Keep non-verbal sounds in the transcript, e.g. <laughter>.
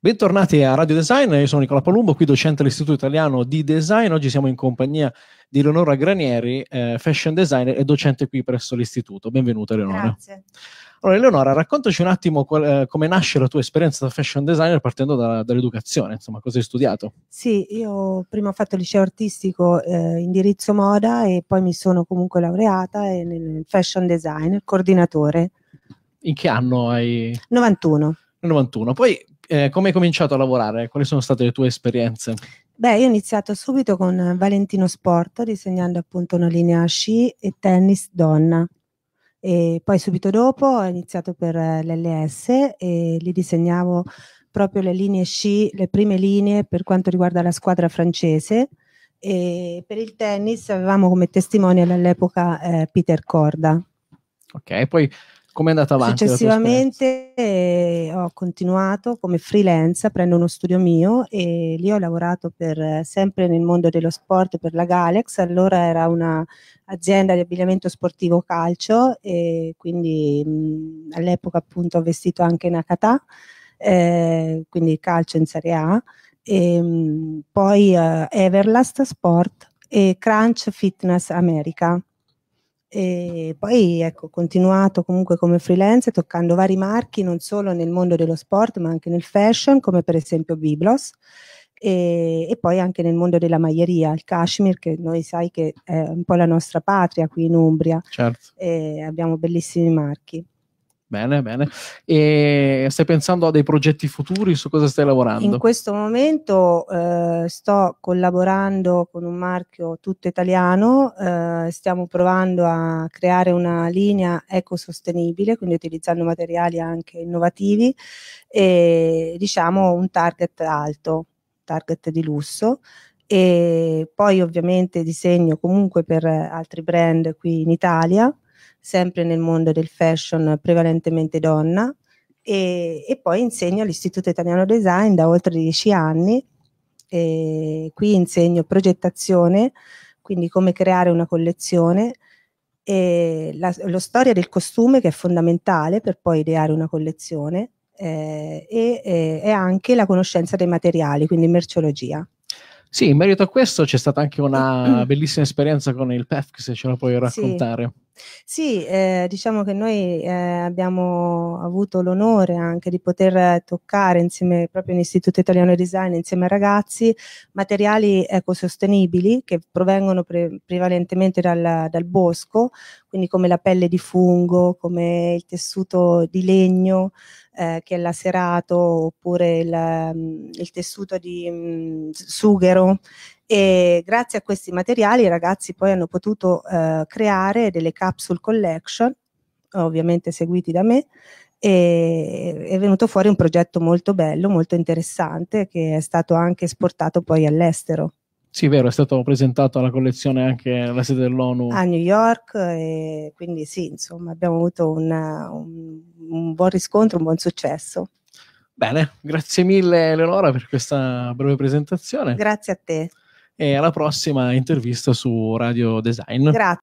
Bentornati a Radio Design, io sono Nicola Palumbo, qui docente all'Istituto Italiano di Design. Oggi siamo in compagnia di Eleonora Granieri, eh, fashion designer e docente qui presso l'Istituto. Benvenuta Eleonora. Grazie. Allora Eleonora, raccontaci un attimo qual, eh, come nasce la tua esperienza da fashion designer partendo da, dall'educazione, insomma cosa hai studiato? Sì, io prima ho fatto il liceo artistico eh, indirizzo moda e poi mi sono comunque laureata nel fashion design, coordinatore. In che anno hai? 91. 91. Poi eh, come hai cominciato a lavorare? Quali sono state le tue esperienze? Beh, io ho iniziato subito con Valentino Sport, disegnando appunto una linea sci e tennis donna. E poi subito dopo ho iniziato per eh, l'LS e lì disegnavo proprio le linee sci, le prime linee per quanto riguarda la squadra francese. E per il tennis avevamo come testimonial all'epoca eh, Peter Corda. Ok, poi come è andata avanti? Successivamente eh, ho continuato come freelance, prendo uno studio mio e lì ho lavorato per, sempre nel mondo dello sport per la Galex, allora era un'azienda di abbigliamento sportivo calcio e quindi mh, all'epoca appunto ho vestito anche Nakata, eh, quindi calcio in Serie A, e, ehm, mh, poi eh, Everlast Sport e Crunch Fitness America e poi ecco, ho continuato comunque come freelance toccando vari marchi non solo nel mondo dello sport ma anche nel fashion come per esempio Biblos e, e poi anche nel mondo della maglieria, il Kashmir, che noi sai che è un po' la nostra patria qui in Umbria certo. e abbiamo bellissimi marchi. Bene, bene. E stai pensando a dei progetti futuri? Su cosa stai lavorando? In questo momento eh, sto collaborando con un marchio tutto italiano, eh, stiamo provando a creare una linea ecosostenibile, quindi utilizzando materiali anche innovativi e diciamo un target alto, target di lusso e poi ovviamente disegno comunque per altri brand qui in Italia sempre nel mondo del fashion, prevalentemente donna, e, e poi insegno all'Istituto Italiano Design da oltre dieci anni. qui insegno progettazione, quindi come creare una collezione, e la, la, storia del costume che è fondamentale per poi ideare una collezione eh, e, e, e, anche la conoscenza dei materiali, quindi merceologia. Sì, in merito a questo c'è stata anche una <clears throat> bellissima esperienza con il PEF, se ce la puoi raccontare. Sì. Sì, eh, diciamo che noi eh, abbiamo avuto l'onore anche di poter toccare insieme proprio all'Istituto Italiano di Design, insieme ai ragazzi, materiali ecosostenibili che provengono pre- prevalentemente dal, dal bosco, quindi come la pelle di fungo, come il tessuto di legno, eh, che è lacerato oppure il, mm, il tessuto di mh, mm, sughero e grazie a questi materiali i ragazzi poi hanno potuto eh, creare delle capsule collection, ovviamente seguiti da me, e è venuto fuori un progetto molto bello, molto interessante, che è stato anche esportato poi all'estero. Sì, vero, è stato presentato alla collezione anche alla sede dell'ONU. A New York, e quindi sì, insomma, abbiamo avuto una, un, un buon riscontro, un buon successo. Bene, grazie mille Eleonora per questa breve presentazione. Grazie a te e alla prossima intervista su Radio Design. Grazie.